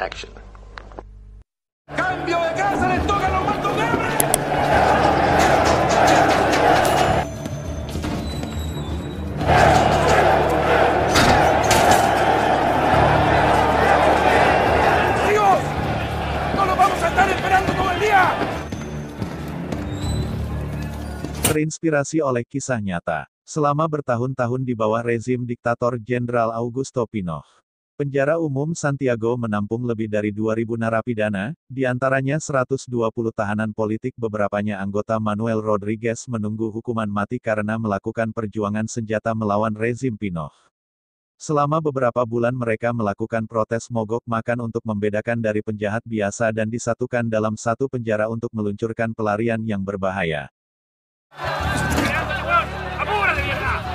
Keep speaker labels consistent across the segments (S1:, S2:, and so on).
S1: action. Terinspirasi oleh kisah nyata. Selama bertahun-tahun di bawah rezim diktator Jenderal Augusto Pinochet, Penjara umum Santiago menampung lebih dari 2.000 narapidana, di antaranya 120 tahanan politik beberapanya anggota Manuel Rodriguez menunggu hukuman mati karena melakukan perjuangan senjata melawan rezim Pinoch. Selama beberapa bulan mereka melakukan protes mogok makan untuk membedakan dari penjahat biasa dan disatukan dalam satu penjara untuk meluncurkan pelarian yang berbahaya.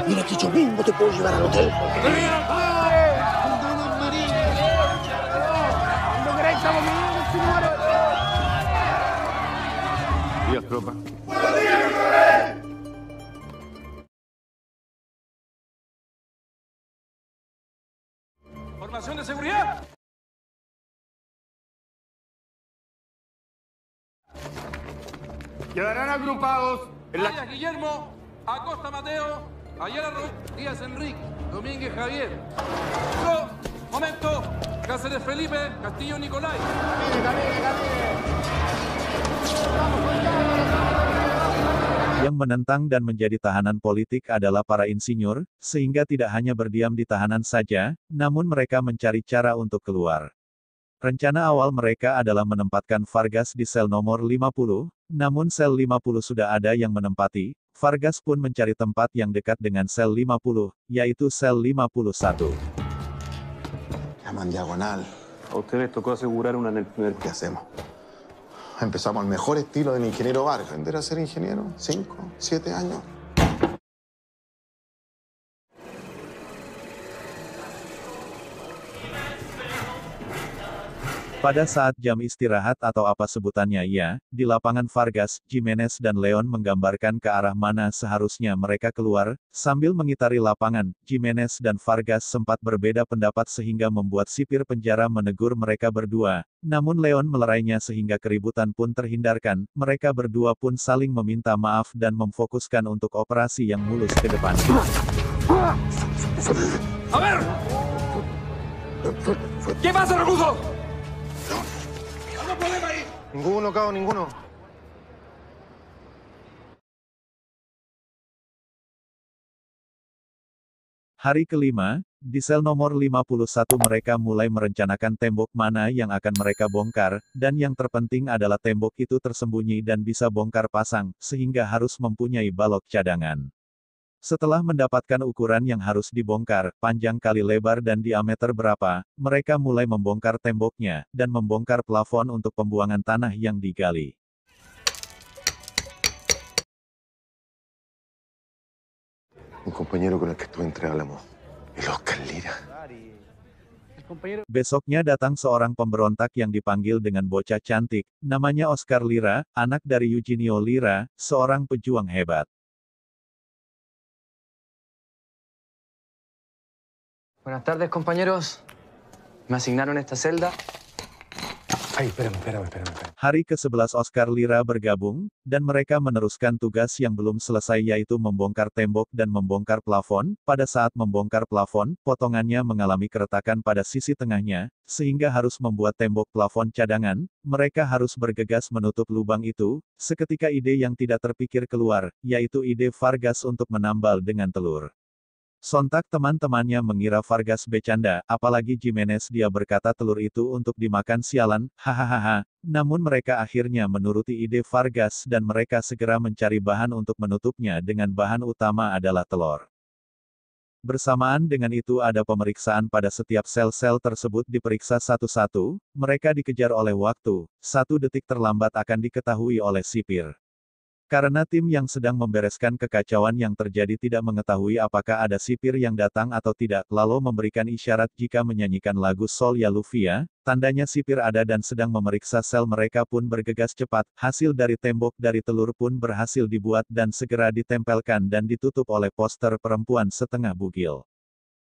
S1: Mira Estamos Días, tropa. ¡Buenos Formación de seguridad. Quedarán agrupados en la... Guillermo, Acosta Mateo, Ayala Díaz Enrique, Domínguez Javier. momento, Cáceres Felipe, Castillo Nicolai. Camine, camine, camine. Yang menentang dan menjadi tahanan politik adalah para insinyur, sehingga tidak hanya berdiam di tahanan saja, namun mereka mencari cara untuk keluar. Rencana awal mereka adalah menempatkan Vargas di sel nomor 50, namun sel 50 sudah ada yang menempati, Vargas pun mencari tempat yang dekat dengan sel 50, yaitu sel 51. diagonal. A ustedes les tocó asegurar una en el primer. ¿Qué hacemos? Empezamos al mejor estilo del ingeniero Vargas. ¿Entender a ser ingeniero? ¿Cinco? ¿Siete años? Pada saat jam istirahat atau apa sebutannya ya, di lapangan Vargas, Jimenez dan Leon menggambarkan ke arah mana seharusnya mereka keluar, sambil mengitari lapangan, Jimenez dan Vargas sempat berbeda pendapat sehingga membuat sipir penjara menegur mereka berdua, namun Leon melerainya sehingga keributan pun terhindarkan, mereka berdua pun saling meminta maaf dan memfokuskan untuk operasi yang mulus ke depan. A ver. ¿Qué pasa, Rocuso? Ninguno, cabo, ninguno. Hari kelima, di sel nomor 51 mereka mulai merencanakan tembok mana yang akan mereka bongkar, dan yang terpenting adalah tembok itu tersembunyi dan bisa bongkar pasang, sehingga harus mempunyai balok cadangan. Setelah mendapatkan ukuran yang harus dibongkar, panjang kali lebar dan diameter berapa, mereka mulai membongkar temboknya, dan membongkar plafon untuk pembuangan tanah yang digali. Besoknya datang seorang pemberontak yang dipanggil dengan bocah cantik, namanya Oscar Lira, anak dari Eugenio Lira, seorang pejuang hebat. Buenas tardes, compañeros. Me asignaron esta celda. Ay, espérame, espérame, espérame, espérame. Hari ke-11 Oscar Lira bergabung, dan mereka meneruskan tugas yang belum selesai yaitu membongkar tembok dan membongkar plafon. Pada saat membongkar plafon, potongannya mengalami keretakan pada sisi tengahnya, sehingga harus membuat tembok plafon cadangan. Mereka harus bergegas menutup lubang itu, seketika ide yang tidak terpikir keluar, yaitu ide Vargas untuk menambal dengan telur. Sontak teman-temannya mengira Vargas bercanda, apalagi Jimenez dia berkata telur itu untuk dimakan sialan, hahaha, namun mereka akhirnya menuruti ide Vargas dan mereka segera mencari bahan untuk menutupnya dengan bahan utama adalah telur. Bersamaan dengan itu ada pemeriksaan pada setiap sel-sel tersebut diperiksa satu-satu, mereka dikejar oleh waktu, satu detik terlambat akan diketahui oleh sipir. Karena tim yang sedang membereskan kekacauan yang terjadi tidak mengetahui apakah ada sipir yang datang atau tidak, lalu memberikan isyarat jika menyanyikan lagu Sol Ya Lufia, tandanya sipir ada dan sedang memeriksa sel mereka pun bergegas cepat, hasil dari tembok dari telur pun berhasil dibuat dan segera ditempelkan dan ditutup oleh poster perempuan setengah bugil.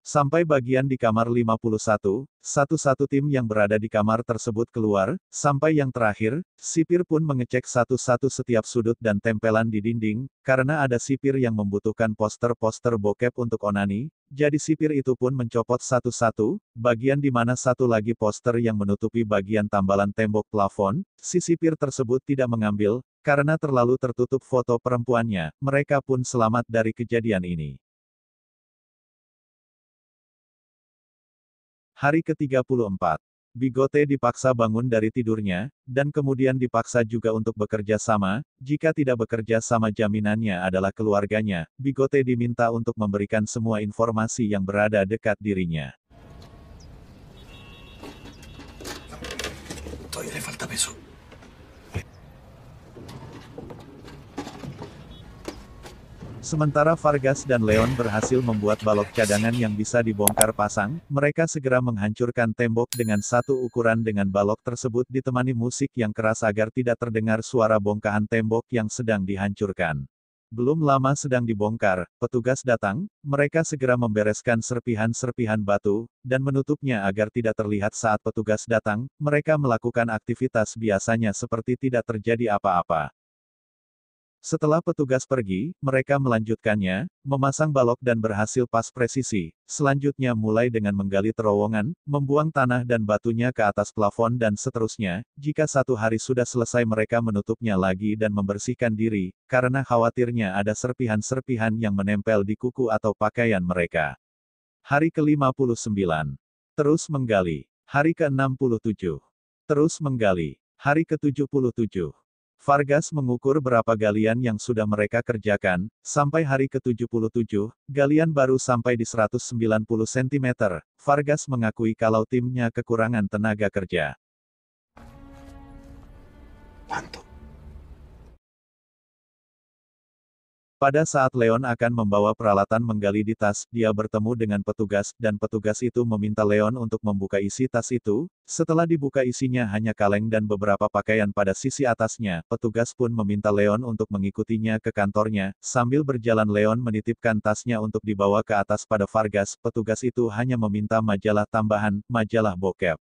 S1: Sampai bagian di kamar 51, satu-satu tim yang berada di kamar tersebut keluar, sampai yang terakhir, sipir pun mengecek satu-satu setiap sudut dan tempelan di dinding, karena ada sipir yang membutuhkan poster-poster bokep untuk onani, jadi sipir itu pun mencopot satu-satu, bagian di mana satu lagi poster yang menutupi bagian tambalan tembok plafon, si sipir tersebut tidak mengambil, karena terlalu tertutup foto perempuannya, mereka pun selamat dari kejadian ini. Hari ke-34. Bigote dipaksa bangun dari tidurnya, dan kemudian dipaksa juga untuk bekerja sama, jika tidak bekerja sama jaminannya adalah keluarganya, Bigote diminta untuk memberikan semua informasi yang berada dekat dirinya. Todavía le falta Sementara Vargas dan Leon berhasil membuat balok cadangan yang bisa dibongkar pasang, mereka segera menghancurkan tembok dengan satu ukuran dengan balok tersebut ditemani musik yang keras agar tidak terdengar suara bongkahan tembok yang sedang dihancurkan. Belum lama sedang dibongkar, petugas datang, mereka segera membereskan serpihan-serpihan batu, dan menutupnya agar tidak terlihat saat petugas datang, mereka melakukan aktivitas biasanya seperti tidak terjadi apa-apa. Setelah petugas pergi, mereka melanjutkannya, memasang balok dan berhasil pas presisi. Selanjutnya mulai dengan menggali terowongan, membuang tanah dan batunya ke atas plafon dan seterusnya. Jika satu hari sudah selesai mereka menutupnya lagi dan membersihkan diri, karena khawatirnya ada serpihan-serpihan yang menempel di kuku atau pakaian mereka. Hari ke-59. Terus menggali. Hari ke-67. Terus menggali. Hari ke-77. Vargas mengukur berapa galian yang sudah mereka kerjakan, sampai hari ke-77, galian baru sampai di 190 cm. Vargas mengakui kalau timnya kekurangan tenaga kerja. Mantap. Pada saat Leon akan membawa peralatan menggali di tas, dia bertemu dengan petugas, dan petugas itu meminta Leon untuk membuka isi tas itu. Setelah dibuka isinya hanya kaleng dan beberapa pakaian pada sisi atasnya, petugas pun meminta Leon untuk mengikutinya ke kantornya. Sambil berjalan Leon menitipkan tasnya untuk dibawa ke atas pada Vargas, petugas itu hanya meminta majalah tambahan, majalah bokep.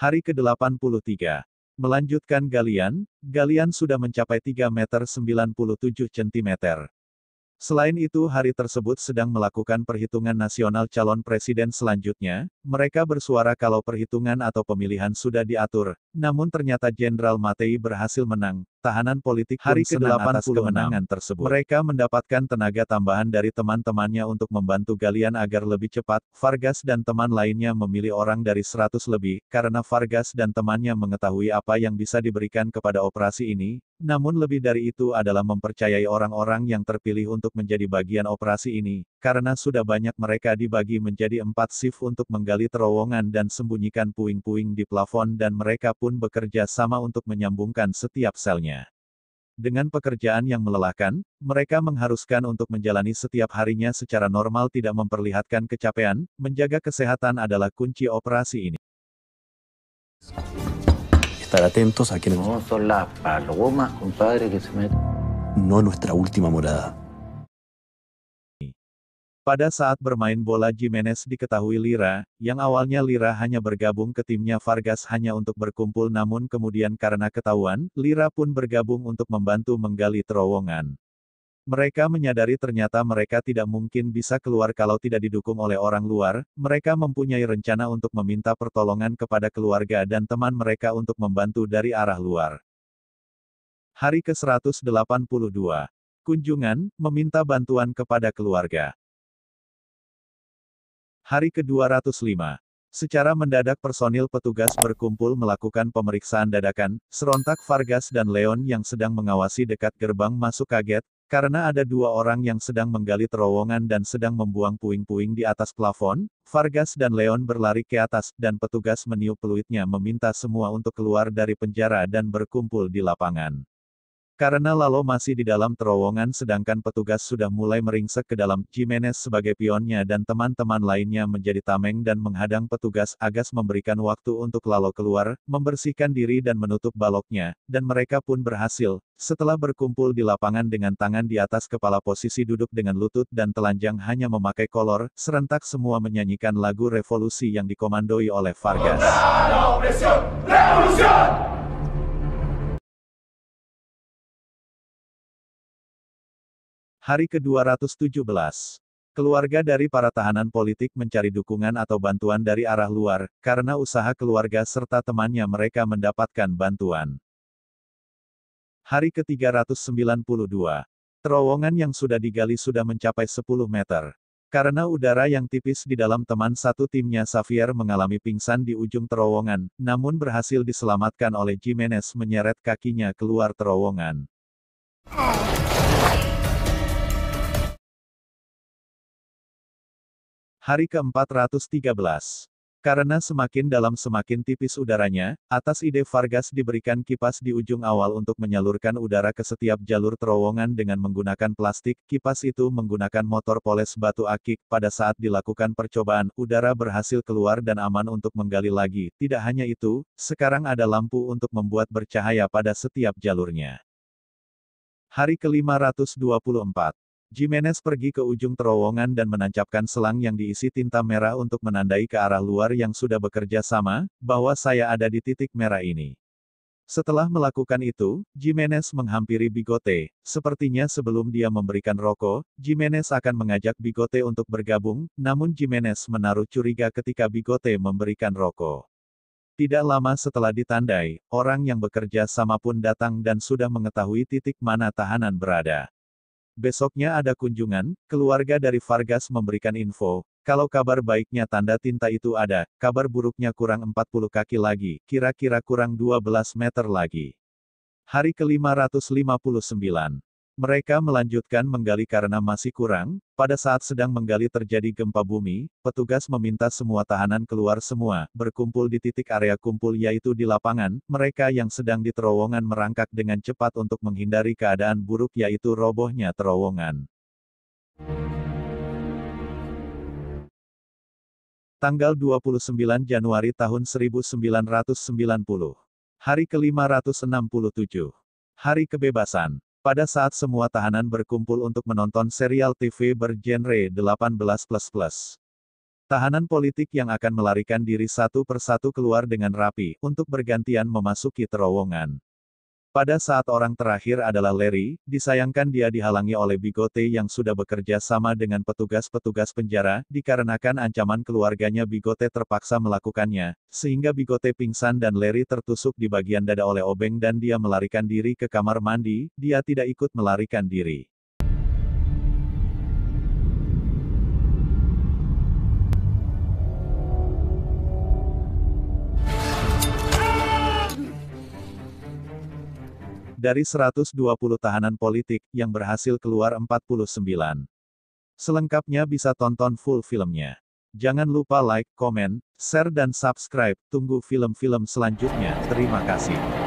S1: Hari ke-83 Melanjutkan galian, galian sudah mencapai 3 meter 97 cm. Selain itu hari tersebut sedang melakukan perhitungan nasional calon presiden selanjutnya, mereka bersuara kalau perhitungan atau pemilihan sudah diatur, namun ternyata Jenderal Matei berhasil menang, tahanan politik hari ke 8 atas kemenangan tersebut. Mereka mendapatkan tenaga tambahan dari teman-temannya untuk membantu galian agar lebih cepat. Vargas dan teman lainnya memilih orang dari 100 lebih, karena Vargas dan temannya mengetahui apa yang bisa diberikan kepada operasi ini, namun lebih dari itu adalah mempercayai orang-orang yang terpilih untuk menjadi bagian operasi ini, karena sudah banyak mereka dibagi menjadi empat shift untuk menggali terowongan dan sembunyikan puing-puing di plafon dan mereka pun bekerja sama untuk menyambungkan setiap selnya. Dengan pekerjaan yang melelahkan, mereka mengharuskan untuk menjalani setiap harinya secara normal tidak memperlihatkan kecapean, menjaga kesehatan adalah kunci operasi ini. Estar atentos a quienes... No son las palomas, compadre, que se meten. No nuestra última morada. Pada saat bermain bola Jimenez diketahui Lira, yang awalnya Lira hanya bergabung ke timnya Vargas hanya untuk berkumpul namun kemudian karena ketahuan, Lira pun bergabung untuk membantu menggali terowongan. Mereka menyadari ternyata mereka tidak mungkin bisa keluar kalau tidak didukung oleh orang luar, mereka mempunyai rencana untuk meminta pertolongan kepada keluarga dan teman mereka untuk membantu dari arah luar. Hari ke-182. Kunjungan, meminta bantuan kepada keluarga. Hari ke-205. Secara mendadak personil petugas berkumpul melakukan pemeriksaan dadakan, serontak Vargas dan Leon yang sedang mengawasi dekat gerbang masuk kaget, karena ada dua orang yang sedang menggali terowongan dan sedang membuang puing-puing di atas plafon, Vargas dan Leon berlari ke atas, dan petugas meniup peluitnya meminta semua untuk keluar dari penjara dan berkumpul di lapangan. Karena Lalo masih di dalam terowongan sedangkan petugas sudah mulai meringsek ke dalam, Jimenez sebagai pionnya dan teman-teman lainnya menjadi tameng dan menghadang petugas Agas memberikan waktu untuk Lalo keluar, membersihkan diri dan menutup baloknya, dan mereka pun berhasil, setelah berkumpul di lapangan dengan tangan di atas kepala posisi duduk dengan lutut dan telanjang hanya memakai kolor, serentak semua menyanyikan lagu revolusi yang dikomandoi oleh Vargas. Hari ke-217. Keluarga dari para tahanan politik mencari dukungan atau bantuan dari arah luar, karena usaha keluarga serta temannya mereka mendapatkan bantuan. Hari ke-392. Terowongan yang sudah digali sudah mencapai 10 meter. Karena udara yang tipis di dalam teman satu timnya Xavier mengalami pingsan di ujung terowongan, namun berhasil diselamatkan oleh Jimenez menyeret kakinya keluar terowongan. Oh. Hari ke-413. Karena semakin dalam semakin tipis udaranya, atas ide Vargas diberikan kipas di ujung awal untuk menyalurkan udara ke setiap jalur terowongan dengan menggunakan plastik. Kipas itu menggunakan motor poles batu akik. Pada saat dilakukan percobaan, udara berhasil keluar dan aman untuk menggali lagi. Tidak hanya itu, sekarang ada lampu untuk membuat bercahaya pada setiap jalurnya. Hari ke-524. Jimenez pergi ke ujung terowongan dan menancapkan selang yang diisi tinta merah untuk menandai ke arah luar yang sudah bekerja sama, bahwa saya ada di titik merah ini. Setelah melakukan itu, Jimenez menghampiri Bigote. Sepertinya sebelum dia memberikan rokok, Jimenez akan mengajak Bigote untuk bergabung, namun Jimenez menaruh curiga ketika Bigote memberikan rokok. Tidak lama setelah ditandai, orang yang bekerja sama pun datang dan sudah mengetahui titik mana tahanan berada. Besoknya ada kunjungan, keluarga dari Vargas memberikan info, kalau kabar baiknya tanda tinta itu ada, kabar buruknya kurang 40 kaki lagi, kira-kira kurang 12 meter lagi. Hari ke-559, mereka melanjutkan menggali karena masih kurang, pada saat sedang menggali terjadi gempa bumi, petugas meminta semua tahanan keluar semua, berkumpul di titik area kumpul yaitu di lapangan, mereka yang sedang di terowongan merangkak dengan cepat untuk menghindari keadaan buruk yaitu robohnya terowongan. Tanggal 29 Januari tahun 1990. Hari ke-567. Hari Kebebasan. Pada saat semua tahanan berkumpul untuk menonton serial TV bergenre 18++. Tahanan politik yang akan melarikan diri satu persatu keluar dengan rapi, untuk bergantian memasuki terowongan. Pada saat orang terakhir adalah Larry, disayangkan dia dihalangi oleh Bigote yang sudah bekerja sama dengan petugas-petugas penjara, dikarenakan ancaman keluarganya Bigote terpaksa melakukannya, sehingga Bigote pingsan dan Larry tertusuk di bagian dada oleh obeng dan dia melarikan diri ke kamar mandi, dia tidak ikut melarikan diri. Dari 120 tahanan politik, yang berhasil keluar 49. Selengkapnya bisa tonton full filmnya. Jangan lupa like, komen, share dan subscribe. Tunggu film-film selanjutnya. Terima kasih.